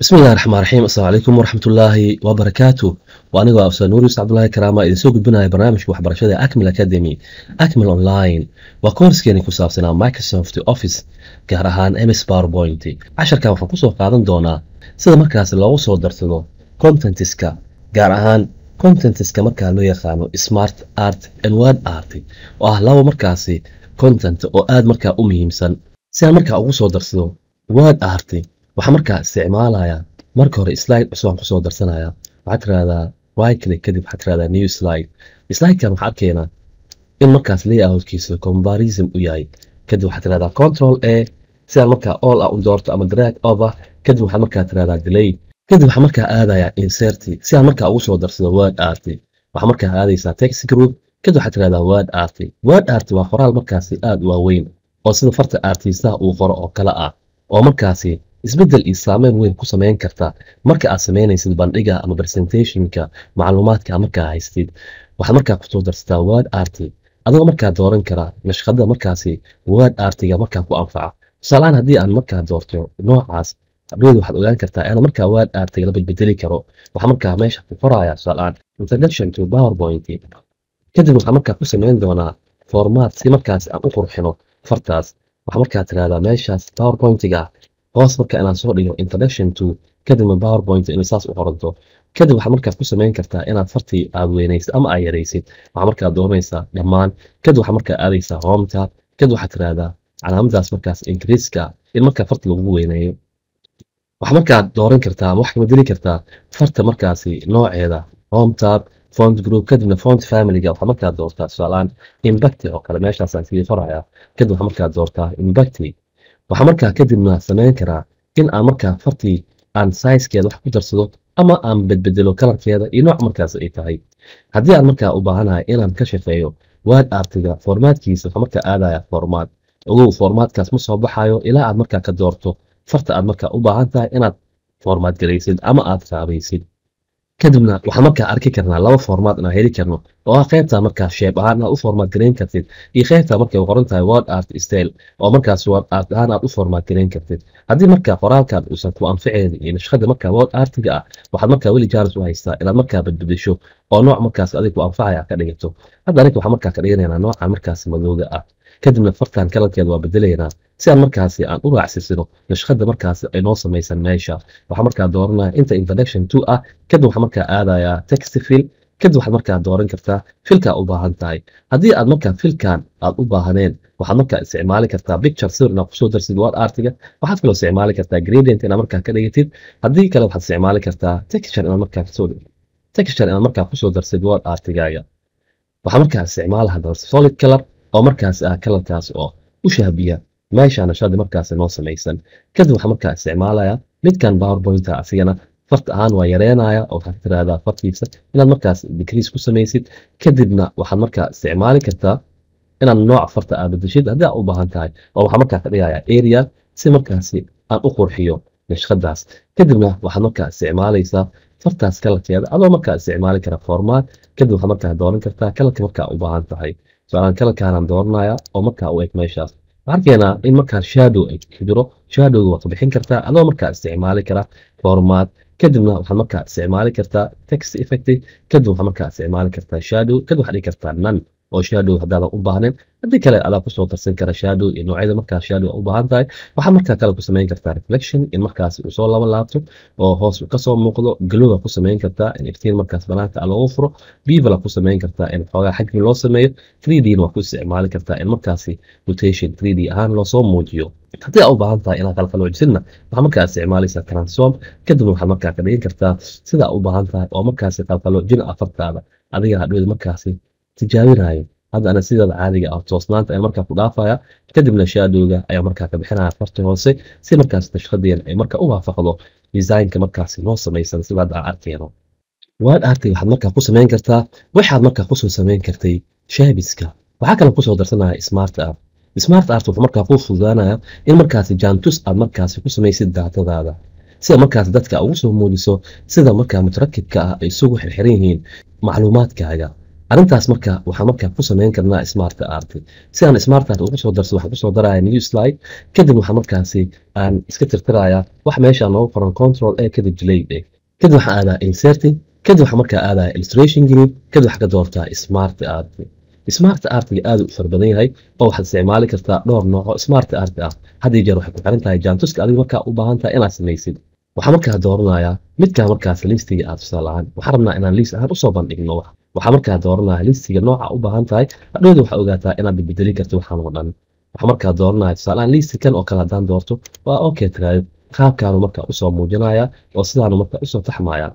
bismillahi raxmaan raxiim asalamu calaykum waraxmatullaahi wabarakaatu waa anigoo afsaan nuur yuus cabdulaahi karaama idin gudbinaya barnaamijka waxbarashada acmil academy acmil online waa koorskeeni ku saabsanaa microsoft office gaar ahaan ms powerpoint casharkan waxaan kusoo qaadan doonaa sida markaasi loogu soo darsado contentiska gaar ahaan contentiska markaa loo yaqaano smart art and word art oo ah laba markaasi content oo aad markaa u muhiimsan si aan markaa ugu soo darsado word art waxaa markaa isticmaalayaa marka hore slide cusub aan kusoo darsanayaa waxaad tiraahdaa right click kadib waxaad tiraahdaa new slide slidekan waxaad keenaa in markaas layoutkiisa comparison u yahay kadib waxaad tiraahdaa control a si markaa all ah u doorto ama drag over kadib waxaad markaa tiraahdaa delay kadib waxaa markaa aadayaa inserty si aad markaa ugu soo darsado word art waxaa markaa aadaysaa text group kadib waxaad tiraahdaa word art word art waa qoraal markaasi aad u waaweyn oo sida farta artistaha uu qoro oo kale ah oo markaasi isbedel iyo saameyn weyn ku sameyn karta marka aad sameynaysid bandhiga ama presentationka macluumaadka markaa haystid waxaad markaa kusoo darsataa word arty adoo markaa dooran kara nashqada markaasi word artiga markaa ku anfaca tusaalahaan haddii aan markaa doorto noocaas habeed waxaad ogaan kartaa inaan markaa word artiga la bedbedeli karo waxaa markaa meesha ku qoraaya tusaalahaan introduction to powerpoint kadib waxaa markaa ku sameyn doonaa formaat si markaasi aan u qurxino fartaas waxaa markaa tirahdaa meeshaas powerpointiga hoos marka inaan soo dhigo introduction to kadibna powerpoint inay saas u qoranto kadib waxaad markaas ku samayn kartaa inaad fartii aad weynaysid ama aad yaraysid waxaa markaa dooranaysaa dhammaan kadib waxaa markaa aadaysaa hoomta kadib waxaad tiraahdaa calaamaddaas markaas ingiriiska in markaa farti lagugu weyneeyo waxaa markaa dooran kartaa waxaa kabedeli kartaa farta markaasi nooceeda hometab font group kadibna font familyga waxaa markaa doortaa tusaalaan imbacty oo kale meeshaasaan sii faraya kadib waxaa markaa doortaa imbacty waxaa markaa kadibna samayn karaa in aan markaa fartii aan sayskeeda wax ku darsado ama aan bedbedelo kalarkeeda iyo nooc markaas ay tahay haddii aan markaa u baahanahay inaan ka shaqeeyo waad artiga formaadkiisa waxa markaa aadaya formaad ogow formaadkaas ma soo baxayo ilaa aad markaa ka doorto farta aad markaa u baahan tahay inaad formaad garaysid ama aad raabaysid kadibna waxaan markaa arki karnaa laba formaad inaan heli karno oo ah qaybtaa markaa sheeb ahaan aad u formaad garayn kartid iyo qaybtaa markay qoran tahay word art style oo markaas word art ahaan aad u formaad garayn kartid haddii markaa qoraalkan uusan ku anficaynin iyo nashqada markaa word artiga ah waxaad markaa weli jaanis u haystaa inaad markaa badbadasho oo nooc markaas adig anfacaya ka dhigato hadda aniga waxaan markaa ka dhiganaynaa nooca markaas madowga ah kadibna fartan kaladkeed waa bedelaynaa si aan markaasi aan u raacsisino nashqada markaasi aynoo samaysan meesha waxaa markaa dooranaya inta introduction two ah kadib waxaa markaa aadayaa text field kadib waxaad markaa dooran kartaa filkaa u baahan tahay haddii aad markaa filkan aad u baahaneen waxaad markaa isticmaali kartaa picture sawir inaad kusoo darsid word artiga waxaad kaloo isticmaali kartaa gradient inaad markaa ka dhigatid haddii kale waxaad isticmaali kartaa texture inaad markaa kusoo texture inaad markaa kusoo darsid word artigaaga waxaa markaa isticmaalaha solid color oo markaas ah kalarkaas oo u shahbiya meeshaana shadi markaas noo samaysan kadib waxaa markaa isticmaalaya midkan powerpointa asigana fart ahaan waa yareenaya oo waxaad tiraahdaa fartiisa inaad markaas dikriis ku samaysid kadibna waxaad markaa isticmaali kartaa inaad nooca farta aad bedeshid haddii aad u baahan tahay oo waxaa markaa ka dhigaya area si markaasi aan u qurxiyo nashqadaas kadibna waxaad markaa isticmaalaysaa fartaas kalarkeeda adoo markaa isticmaali kara formaat kadib waxaad markaa dooran kartaa kalarka markaa u baahan tahay so kalarkaanaan dooranaya oo markaa u eg meeshaas waxaan in markaa shadow ay ku jiro shadowga waad bixin kartaa adoo markaa isticmaali kara formaad kadibna waxaad markaa isticmaali kartaa text effect kadib waxaad markaa isticmaali kartaa shadow kadib waxaad dhigi kartaa none oo shadow hadaada u baahnayn haddii kale adaa kusoo darsan kara shadow iyo noocyada markaas shadow u baahan tahay waxaad markaa kale ku samayn kartaa reflection in markaas uu soo laba laabto oo hoos kasoo muuqdo galuga ku samayn kartaa in iftiin markaas banaanka loogu furo beavala ku samayn kartaa in xoogaa xajmi loo sameeyo 3dna waa ku isticmaali kartaa in markaasi rotation 3d ahaan loosoo muujiyo haddii aa u baahan tahay inaad qalqaloojisidna waxaa markaa isticmaalaysaa transform kadibna waxaad markaa ka dhigin kartaa sidaa u baahan tahay oo markaasi qalqaloojina afartaada adiga hadhowda markaasi tijaabinayo haddana sideeda caadiga ah toosnaanta ayaa markaa ku dhaafaya kadibna shaadowga ayaa markaa ka bixinaya afartii hoose si markaas nashqadeen ay markaa u waafaqdo disaynka markaasi noo samaysan sida hadda arkeyno waan artay waxaad markaa ku samayn kartaa waxaad markaa kusoo samayn kartay shaabiska waxaa kale kusoo darsanaya smart art smart art wuxuu markaa kuu fududaanaya in markaasi jaantus aad markaasi ku samaysid daatadaada sida markaas dadka ugu soo muudiso sida markaa mutarakibka ah ay isugu xirxiran yihiin macluumaadkaaga arintaas marka waxaan markaa ku sameyn karnaa smart art si aan smart art ugu soo darso waxaan kusoo daraya new slide kadib waxaa markaasi aan iska tirtirayaa wax meesha noogu qoran control e kadib delayed kadib waxaan aadaa inserting kadib waxaa markaa aadaya illustration gini kadib waxaa ka doortaa smart art smart artiga aad u far yahay oo waxaad isticmaali kartaa dhowr nooco smart art ah hadda jeer waxay ku xiran jaantuska adiga markaa u baahan inaad samaysid waxaa markaa dooranayaa midkaa markaas listiga aad tusaalahaan waxaan rabnaa inaan liis ahaan usoo bandhigno waxaa markaa dooranaya listiga nooca u baahan tahay hadhowda waxaa ogaataa inaad bedbedeli karto waxaan oo dhan waxaa markaa dooranaya tusaalahaan liistikan oo kale haddaan doorto waa okay tiraadid qaabkaanu markaa usoo muujinaya oo sidaanu markaa usoo taxmaya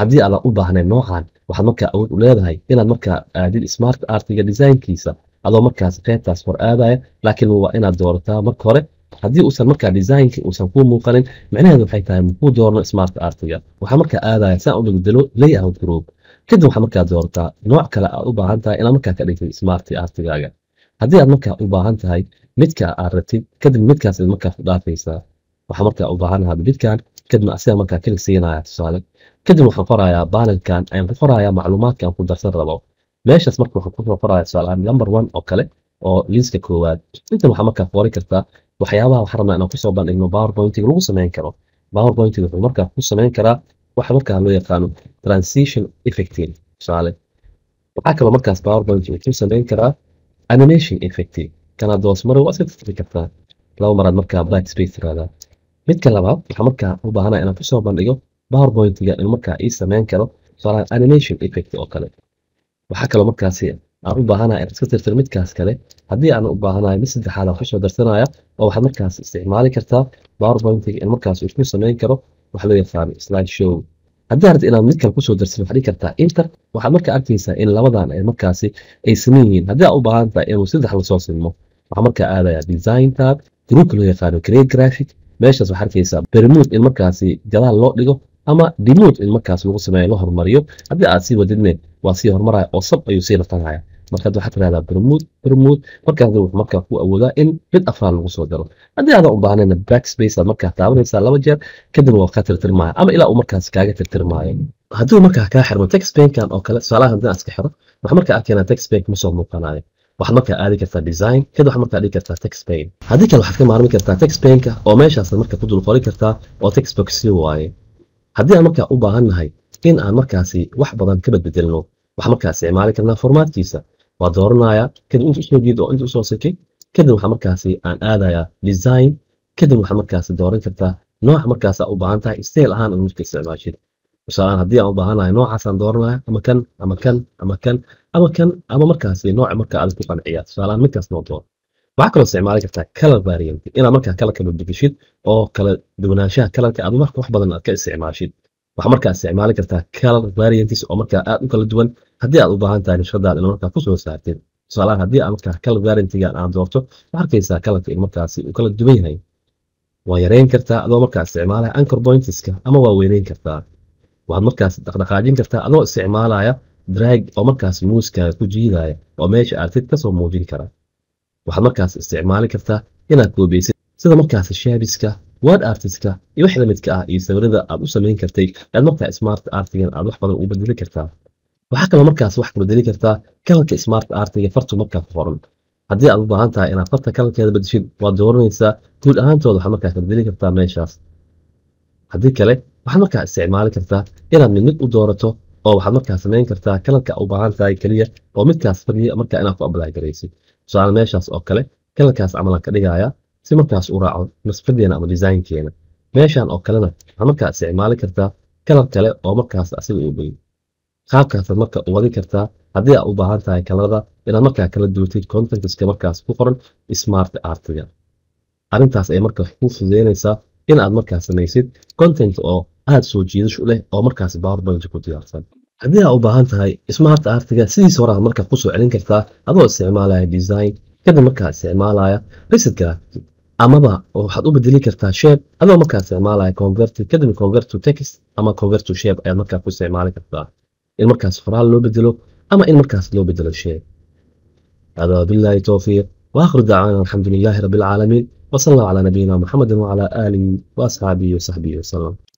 haddii aadan u baahnayn noocan waxaad markaa awood u leedahay inaad markaa aadid smart artiga designkiisa adoo markaas qeybtaas hor aadaya laakiin waa inaad doorataa marka hore haddii uusan markaa designka uusan kuu muuqanin micnaheedu waxay tahay makuu doorno smart artiga waxaa markaa aadaya saan u dhigdalo layout group kadib waxaa markaa doortaa nooc kale aad u baahan tahay inaad markaa ka dhigtid smart artigaaga haddii aad markaa u baahan tahay midka aad rabtid kadib midkaas aad markaa ku dhaafaysaa waxaa markaa u baahanahaa midkan kadibna asigaa markaa kali siinaya tusaale kadib waxaan qorayaa baanelkan ayaan ku qorayaa macluumaadka ku darsan rabo meeshaas marka waxaan ku qorayaa tusaalahaan number one oo kale oo liiska koowaad intan waxaa markaa foori kartaa waxyaabaha waxaan rabnaa inaan kusoo bandhigno powerpointiga lagu sameyn karo powerpointiga wuxuu markaa ku sameyn karaa waxa markaa loo yaqaano transition effecting tusaale waxaa kaloo markaas powerpointiga wuxuu sameyn karaa animation effecting kana doos waa iska tirtiri kartaa laba maraad markaa black space tiraahdaa midka labaad waxaa markaa u baahanaya inaan kusoo bandhigo powerpointiga in markaa ii sameyn karo tusaalahan animation effect oo kale waxaa kaloo markaasi aan u baahanahay inaad iska tirtir midkaas kale haddii aan u baahanahay mid saddexaad aan kasoo darsanaya oo waxaad markaas isticmaali kartaa powerpointiga in markaas isku samayn karo wax loo yaqaano slide show haddii rabta inaad mid kale kusoo darsan waxaad dhigi kartaa enter waxaad markaa arkaysaa in labadan ay markaasi ay saman yihiin haddii aad u baahan tahay inuu saddex lasoo silmo waxaa markaa aadayaa design tab gruupka loo yaqaano create graphic meeshaas waxaad arkaysaa bermud in markaasi gadaal loo dhigo ama dimut in markaas lagu sameeyo loo horumariyo haddii aad sii wadidne waa sii hormaraya oo sab ayuu sii latanaya markaad waxaad tiraahdaa bermuud bermuud markaas wuxuu markaa ku awoodaa in mid afraad lagu soo daro haddii aadan u backspace aad markaa taabanaysaa laba jeer kadibna waa kaa tirtirmaya ama ilaa uu markaas kaaga tirtirmaayo hadduu markaa kaa xirmo textbankan oo kale tusaalaha haddii aad iska xiro waxa markaa arkeenaa textbank ma soo waxaad markaa aadi kartaa design kadib waxaad markaa dhigi kartaa textbain haddii kale waxaad ka maarmi kartaa textbainka oo meeshaasad markaa ku dul kartaa oo textbox si waaye haddii aan markaa u baahan nahay in aan markaasi wax badan ka badbedelno waxaan markaas isticmaali karnaa formaatkiisa waa dooranaya kadib inta usoo jeedo oo inta usoo kadib waxaa markaasi aan aadayaa design kadib waxaa markaasi dooran kartaa nooca markaas u baahan tahay stayl ahaan aan muska isticmaashid tusaalaan haddii aan u baahanahay noocaasaan dooranaya ama kan ama kan ama kan ama kan ama markaasi nooca marka adag ku qanciya tusaalaan midkaas noo doon waxaa kaloo isticmaali kartaa color variant inaad markaa kalarka badbedeshid oo kala duwanaanshaha kalarka aad marka wax badan aad ka isticmaashid waxaa markaa isticmaali kartaa color variantis oo markaa aad u kala duwan haddii aad u baahan tahay nashadaada ina markaa kusoo saarteed tusaalahaan haddii aad markaa color variantigan aad doorto waxaa arkaysaa colorka in markaasi uu kala duwan yahay waa yareyn kartaa adoo markaa isticmaalaya anchor pointiska ama waa weyneyn kartaa waxaad markaas dhaqdhaqaajin kartaa adoo isticmaalaya drag oo markaas muuskaaga ku jiidaya oo meesha aad sid muujin kara waxaad markaas isticmaali kartaa inaad koobeysid sida markaasi shaabiska word artiska iyo wax lamidka ah iyo sawirada aad u samayn kartay aad markaa smart artigan aad wax badan u bedeli kartaa waxaa kaloo markaas wax kabedeli kartaa kalalka smart artiga fartu markaa ku qoran haddii aad u baahan tahay inaad farta kalalkeeda bedeshid waad dooranaysaa guud ahaantooda waxaad markaa kabedeli kartaa meeshaas haddii kale waxaad markaa isticmaali kartaa inaad mid mid u doorato oo waxaad markaa samayn kartaa kalalka u baahan tahay keliya oo midkaas markaa inaad ku abalaagalaysid tusaale meeshaas oo kale kalalkaas camalan ka dhigaya si markaas u raaco nasfadeena ama desaynkeena meeshan oo kalena waxaa markaa isticmaali kartaa kalar kale oo markaas ah asiga u dhow qaabkaasaad marka wadin kartaa haddii aad u baahan tahay kalarada inaad markaa kala duutid contentiska markaas ku qoran smart artiga arrintaas ay marka ku fududeynaysaa inaad markaa samaysid content oo aad soo jiidash leh oo markaas powerbank ku diyaarsan haddii aad u baahan tahay smart artiga sidiis horaa marka kusoo celin kartaa adoo isticmaalaya design kadib markaad isticmaalaya risidka amaba waxaad u bedeli kartaa sheb adoo markaa isticmaalaya converti kadib convert to text ama convert to sheb ayaad markaa ku isticmaali kartaa in markaas qoraal loo bedelo ama in markaas loo bedelo sheb هذا بالله توفيق واخر دعوانا الحمد لله رب العالمين وصلى الله على نبينا محمد وعلى اله واصحابه وصحبه وسلم